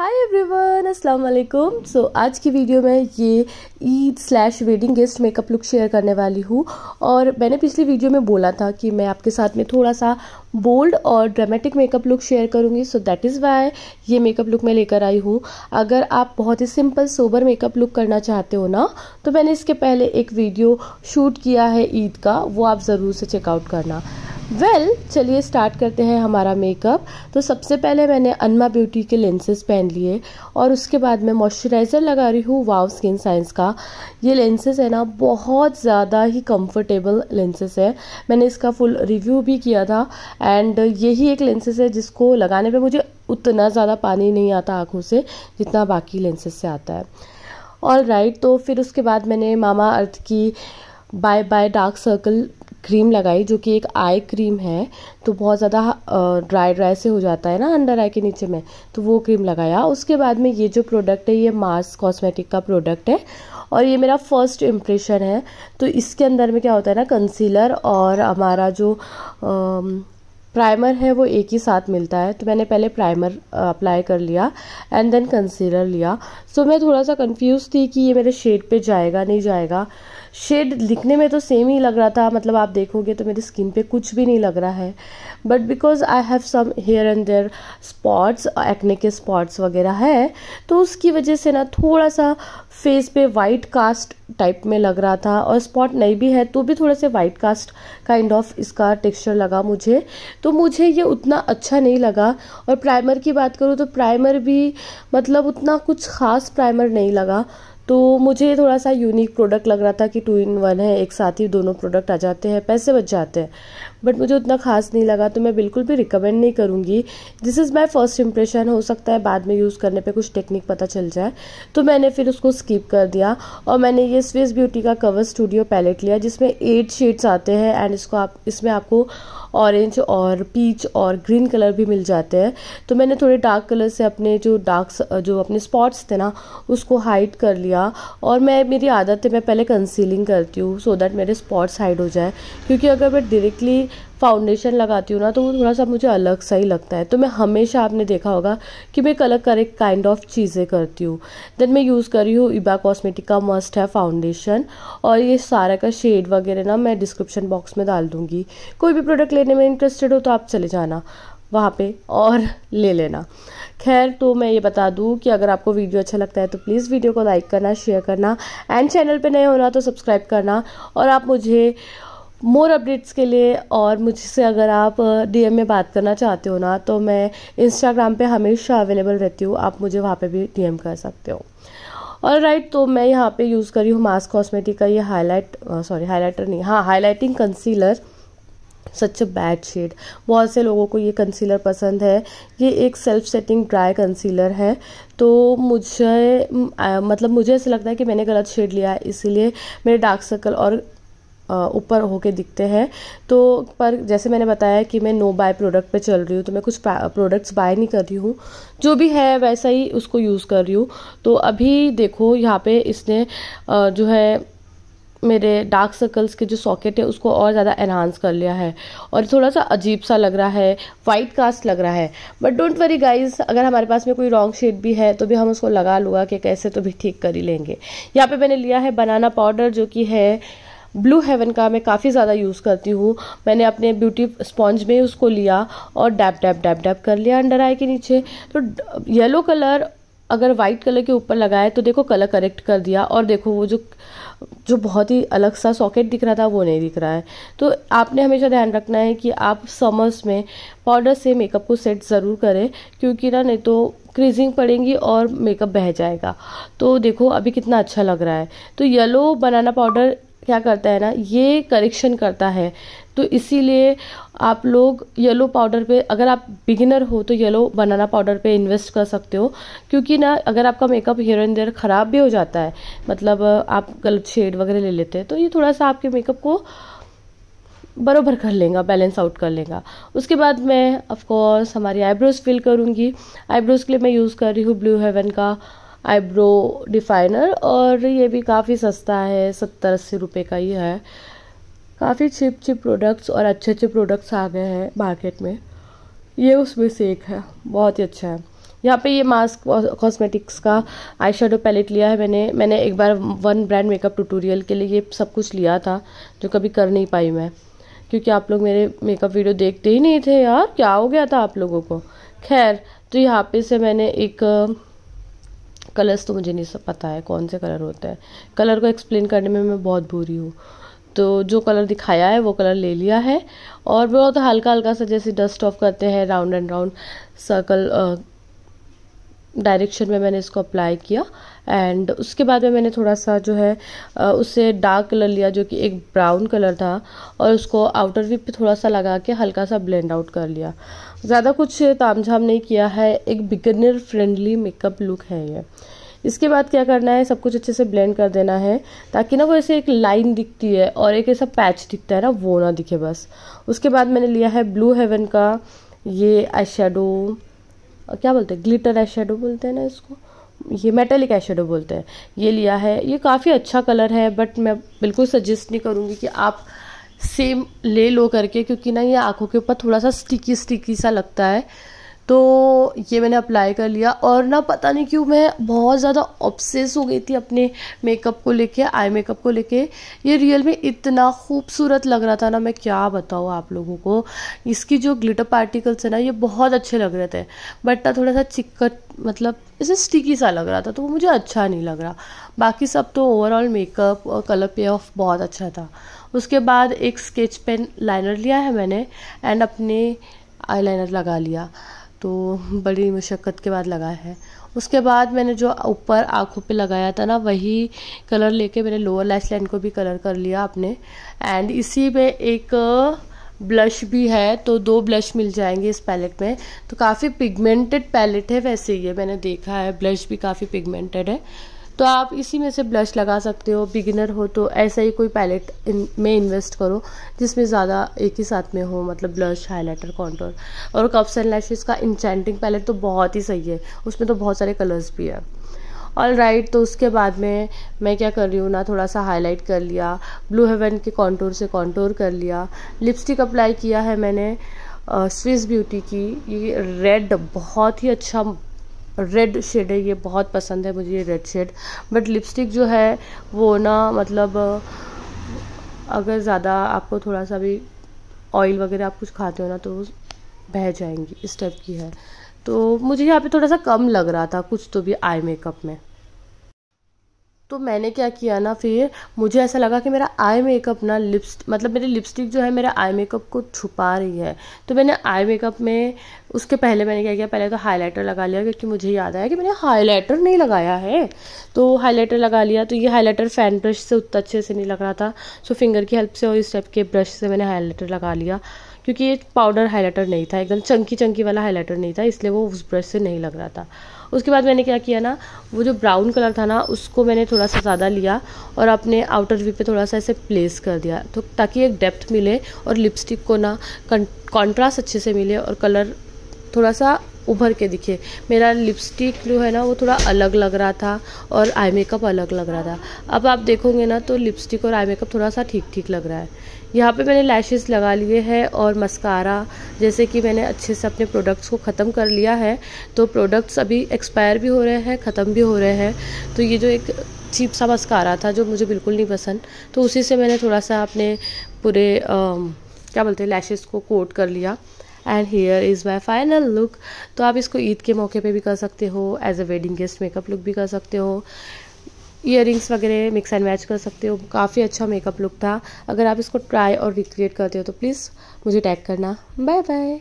hi everyone अस्सलाम वालेकुम सो आज की वीडियो में ये Eid slash wedding guest makeup look share करने वाली हूँ और मैंने पिछली वीडियो में बोला था कि मैं आपके साथ में थोड़ा सा बोल्ड और ड्रामेटिक मेकअप लुक शेयर करूँगी सो दैट इज़ वाई ये मेकअप लुक मैं लेकर आई हूँ अगर आप बहुत ही सिंपल सोबर मेकअप लुक करना चाहते हो ना तो मैंने इसके पहले एक वीडियो शूट किया है ईद का वो आप ज़रूर से चेकआउट करना वेल well, चलिए स्टार्ट करते हैं हमारा मेकअप तो सबसे पहले मैंने अनमा ब्यूटी के लेंसेज पहन लिए और उसके बाद मैं मॉइस्चराइज़र लगा रही हूँ वाव स्किन साइंस का ये लेंसेज है ना बहुत ज़्यादा ही कंफर्टेबल लेंसेज है मैंने इसका फुल रिव्यू भी किया था एंड यही एक लेंसेज है जिसको लगाने पर मुझे उतना ज़्यादा पानी नहीं आता आँखों से जितना बाकी लेंसेज से आता है ऑल राइट right, तो फिर उसके बाद मैंने मामा अर्थ की bye bye dark circle cream लगाई जो कि एक आई क्रीम है तो बहुत ज़्यादा ड्राई ड्राई से हो जाता है ना अंडर आई के नीचे में तो वो क्रीम लगाया उसके बाद में ये जो प्रोडक्ट है ये मार्स कॉस्मेटिक का प्रोडक्ट है और ये मेरा फर्स्ट इम्प्रेशन है तो इसके अंदर में क्या होता है ना कंसीलर और हमारा जो आ, प्राइमर है वो एक ही साथ मिलता है तो मैंने पहले प्राइमर अप्लाई कर लिया एंड देन कंसीलर लिया सो so, मैं थोड़ा सा कंफ्यूज थी कि ये मेरे शेड पे जाएगा नहीं जाएगा शेड दिखने में तो सेम ही लग रहा था मतलब आप देखोगे तो मेरी स्किन पे कुछ भी नहीं लग रहा है but because I have some here and there spots acne के स्पॉट्स वगैरह है तो उसकी वजह से ना थोड़ा सा फेस पे वाइट कास्ट टाइप में लग रहा था और स्पॉट नहीं भी है तो भी थोड़ा से वाइट कास्ट काइंड ऑफ इसका टेक्सचर लगा मुझे तो मुझे ये उतना अच्छा नहीं लगा और प्राइमर की बात करूँ तो प्राइमर भी मतलब उतना कुछ ख़ास प्राइमर नहीं लगा तो मुझे थोड़ा सा यूनिक प्रोडक्ट लग रहा था कि टू इन वन है एक साथ ही दोनों प्रोडक्ट आ जाते हैं पैसे बच जाते हैं बट मुझे उतना खास नहीं लगा तो मैं बिल्कुल भी रिकमेंड नहीं करूँगी this is my first impression हो सकता है बाद में यूज़ करने पे कुछ टेक्निक पता चल जाए तो मैंने फिर उसको स्किप कर दिया और मैंने ये स्विस ब्यूटी का कवर स्टूडियो पैलेट लिया जिसमें एट शेड्स आते हैं एंड इसको आप इसमें आपको ऑरेंज और पीच और ग्रीन कलर भी मिल जाते हैं तो मैंने थोड़े डार्क कलर से अपने जो डार्क जो अपने स्पॉट्स थे ना उसको हाइड कर लिया और मैं मेरी आदत है मैं पहले कंसीलिंग करती हूँ सो दैट मेरे स्पॉट्स हाइड हो जाए क्योंकि अगर मैं डायरेक्टली फाउंडेशन लगाती हूँ ना तो वो थोड़ा सा मुझे अलग सा ही लगता है तो मैं हमेशा आपने देखा होगा कि मैं कलर करेक्ट काइंड ऑफ चीज़ें करती हूँ देन मैं यूज़ कर रही हूँ इबा कॉस्मेटिक का मस्ट है फाउंडेशन और ये सारा का शेड वगैरह ना मैं डिस्क्रिप्शन बॉक्स में डाल दूँगी कोई भी प्रोडक्ट लेने में इंटरेस्टेड हो तो आप चले जाना वहाँ पे और ले लेना खैर तो मैं ये बता दूँ कि अगर आपको वीडियो अच्छा लगता है तो प्लीज़ वीडियो को लाइक करना शेयर करना एंड चैनल पे नए होना तो सब्सक्राइब करना और आप मुझे मोर अपडेट्स के लिए और मुझसे अगर आप डीएम में बात करना चाहते हो ना तो मैं इंस्टाग्राम पे हमेशा अवेलेबल रहती हूँ आप मुझे वहाँ पे भी डीएम कर सकते हो और राइट तो मैं यहाँ पे यूज़ करी हूँ मास्क कॉस्मेटिक का ये हाईलाइट सॉरी हाईलाइटर नहीं हाँ highlighting concealer such a bad shade बहुत से लोगों को ये कंसीलर पसंद है ये एक सेल्फ सेटिंग ड्राई कंसीलर है तो मुझे मतलब मुझे ऐसा लगता है कि मैंने गलत शेड लिया है इसीलिए मेरे डार्क सर्कल और ऊपर होके दिखते हैं तो पर जैसे मैंने बताया कि मैं नो बाय प्रोडक्ट पे चल रही हूँ तो मैं कुछ प्रोडक्ट्स बाय नहीं कर रही हूँ जो भी है वैसा ही उसको यूज़ कर रही हूँ तो अभी देखो यहाँ पे इसने जो है मेरे डार्क सर्कल्स के जो सॉकेट है उसको और ज़्यादा एनहांस कर लिया है और थोड़ा सा अजीब सा लग रहा है वाइट कास्ट लग रहा है बट डोंट वरी गाइज अगर हमारे पास में कोई रॉन्ग शेड भी है तो भी हम उसको लगा लूँगा कि कैसे तो भी ठीक कर ही लेंगे यहाँ पे मैंने लिया है बनाना पाउडर जो कि है ब्लू हेवन का मैं काफ़ी ज़्यादा यूज़ करती हूँ मैंने अपने ब्यूटी स्पॉन्ज में उसको लिया और डैप डैप डैप डैप कर लिया अंडर आई के नीचे तो येलो कलर अगर वाइट कलर के ऊपर लगाए तो देखो कलर करेक्ट कर दिया और देखो वो जो जो बहुत ही अलग सा सॉकेट दिख रहा था वो नहीं दिख रहा है तो आपने हमेशा ध्यान रखना है कि आप समर्स में पाउडर से मेकअप को सेट ज़रूर करें क्योंकि ना नहीं तो क्रीजिंग पड़ेंगी और मेकअप बह जाएगा तो देखो अभी कितना अच्छा लग रहा है तो येलो बनाना पाउडर क्या करता है ना ये करेक्शन करता है तो इसीलिए आप लोग येलो पाउडर पे अगर आप बिगिनर हो तो येलो बनाना पाउडर पे इन्वेस्ट कर सकते हो क्योंकि ना अगर आपका मेकअप हेयर एंड देयर ख़राब भी हो जाता है मतलब आप गलत शेड वगैरह ले लेते हैं तो ये थोड़ा सा आपके मेकअप को बराबर कर लेगा बैलेंस आउट कर लेगा उसके बाद मैं ऑफ़ कोर्स हमारी आईब्रोज़ फिल करूँगी आईब्रोज़ के लिए मैं यूज़ कर रही हूँ ब्लू हेवन का आईब्रो डिफाइनर और ये भी काफ़ी सस्ता है सत्तर अस्सी रुपये का ही है काफ़ी चिप चिप प्रोडक्ट्स और अच्छे अच्छे प्रोडक्ट्स आ गए हैं मार्केट में ये उसमें से एक है बहुत ही अच्छा है यहाँ पे ये मास्क कॉस्मेटिक्स का आई शेडो पैलेट लिया है मैंने मैंने एक बार वन ब्रांड मेकअप ट्यूटोरियल के लिए ये सब कुछ लिया था जो कभी कर नहीं पाई मैं क्योंकि आप लोग मेरे मेकअप वीडियो देखते ही नहीं थे यार क्या हो गया था आप लोगों को खैर तो यहाँ पे से मैंने एक कलर्स तो मुझे नहीं सब पता है कौन से कलर होते हैं कलर को एक्सप्लेन करने में मैं बहुत बुरी हूँ तो जो कलर दिखाया है वो कलर ले लिया है और बहुत हल्का हल्का सा जैसे डस्ट ऑफ करते हैं round and round circle direction में मैंने इसको अप्लाई किया एंड उसके बाद में मैंने थोड़ा सा जो है उससे डार्क कलर लिया जो कि एक ब्राउन कलर था और उसको आउटर विप पे थोड़ा सा लगा के हल्का सा ब्लेंड आउट कर लिया ज़्यादा कुछ ताम झाम नहीं किया है एक बिगनर फ्रेंडली मेकअप लुक है ये इसके बाद क्या करना है सब कुछ अच्छे से ब्लेंड कर देना है ताकि ना वो ऐसे एक लाइन दिखती है और एक ऐसा पैच दिखता है ना वो ना दिखे बस उसके बाद मैंने लिया है ब्लू हेवन का ये आई क्या बोलते हैं ग्लिटर आई बोलते हैं ना इसको ये मेटेलिक आई बोलते हैं ये लिया है ये काफ़ी अच्छा कलर है बट मैं बिल्कुल सजेस्ट नहीं करूँगी कि आप सेम ले लो करके क्योंकि ना ये आँखों के ऊपर थोड़ा सा स्टिकी स्टिकी सा लगता है तो ये मैंने अप्लाई कर लिया और ना पता नहीं क्यों मैं बहुत ज़्यादा ऑब्सेस हो गई थी अपने मेकअप को लेके आई मेकअप को लेके ये रियल में इतना खूबसूरत लग रहा था ना मैं क्या बताऊँ आप लोगों को इसकी जो ग्लिटर पार्टिकल्स है ना ये बहुत अच्छे लग रहे थे बट ना थोड़ा सा चिक्कट मतलब इसे स्टिकी सा लग रहा था तो वो मुझे अच्छा नहीं लग रहा बाकी सब तो ओवरऑल मेकअप और कलर पे ऑफ बहुत अच्छा था उसके बाद एक स्केच पेन लाइनर लिया है मैंने एंड अपने आईलाइनर लगा लिया तो बड़ी मशक्क़त के बाद लगा है उसके बाद मैंने जो ऊपर आँखों पे लगाया था ना वही कलर लेके मैंने लोअर लैश लाइन को भी कलर कर लिया अपने एंड इसी में एक ब्लश भी है तो दो ब्लश मिल जाएंगे इस पैलेट में तो काफ़ी पिगमेंटेड पैलेट है वैसे ये मैंने देखा है ब्लश भी काफ़ी पिगमेंटेड है तो आप इसी में से ब्लश लगा सकते हो बिगिनर हो तो ऐसा ही कोई पैलेट इन, में इन्वेस्ट करो जिसमें ज़्यादा एक ही साथ में हो मतलब ब्लश हाईलाइटर कॉन्टोर और कप्स एंड लैशेज़ का इंचेंटिंग पैलेट तो बहुत ही सही है उसमें तो बहुत सारे कलर्स भी है ऑल राइट right, तो उसके बाद में मैं क्या कर रही हूँ ना थोड़ा सा हाईलाइट कर लिया ब्लू हेवन के कॉन्टोर से कॉन्टोर कर लिया लिपस्टिक अप्लाई किया है मैंने स्विस ब्यूटी की ये रेड बहुत ही अच्छा रेड शेड है ये बहुत पसंद है मुझे ये रेड शेड बट लिपस्टिक जो है वो ना मतलब अगर ज़्यादा आपको थोड़ा सा भी ऑयल वगैरह आप कुछ खाते हो ना तो बह जाएंगी इस टाइप की है तो मुझे यहाँ पे थोड़ा सा कम लग रहा था कुछ तो भी आई मेकअप में तो मैंने क्या किया ना फिर मुझे ऐसा लगा कि मेरा आई मेकअप ना लिप्स मतलब मेरी लिपस्टिक जो है मेरा आई मेकअप को छुपा रही है तो मैंने आई मेकअप में उसके पहले मैंने क्या किया पहले तो हाइलाइटर लगा लिया क्योंकि मुझे याद आया कि मैंने हाइलाइटर नहीं लगाया है तो हाइलाइटर लगा लिया तो ये हाइलाइटर फैन ब्रश से उतना अच्छे से नहीं लग रहा था सो फिंगर की हेल्प से और इस टाइप के ब्रश से मैंने हाइलाइटर लगा लिया क्योंकि ये पाउडर हाइलाइटर नहीं था एकदम चंकी चंकी वाला हाइलाइटर नहीं था इसलिए वो उस ब्रश से नहीं लग रहा था उसके बाद मैंने क्या किया ना वो जो ब्राउन कलर था ना उसको मैंने थोड़ा सा ज़्यादा लिया और अपने आउटर वी पे थोड़ा सा ऐसे प्लेस कर दिया तो ताकि एक डेप्थ मिले और लिपस्टिक को ना कॉन्ट्रास्ट अच्छे से मिले और कलर थोड़ा सा उभर के दिखे मेरा लिपस्टिक जो है ना वो थोड़ा अलग लग रहा था और आई मेकअप अलग लग रहा था अब आप देखोगे ना तो लिपस्टिक और आई मेकअप थोड़ा सा ठीक ठीक लग रहा है यहाँ पे मैंने लैशेस लगा लिए हैं और मस्कारा जैसे कि मैंने अच्छे से अपने प्रोडक्ट्स को ख़त्म कर लिया है तो प्रोडक्ट्स अभी एक्सपायर भी हो रहे हैं ख़त्म भी हो रहे हैं तो ये जो एक चीप सा मस्कारा था जो मुझे बिल्कुल नहीं पसंद तो उसी से मैंने थोड़ा सा अपने पूरे क्या बोलते हैं लैशेस को कोट कर लिया and here is my final look तो आप इसको ईद के मौके पर भी कर सकते हो as a wedding guest makeup look भी कर सकते हो ईयर वगैरह मिक्स एंड मैच कर सकते हो काफ़ी अच्छा मेकअप लुक था अगर आप इसको ट्राई और रिक्रिएट करते हो तो प्लीज़ मुझे टैग करना बाय बाय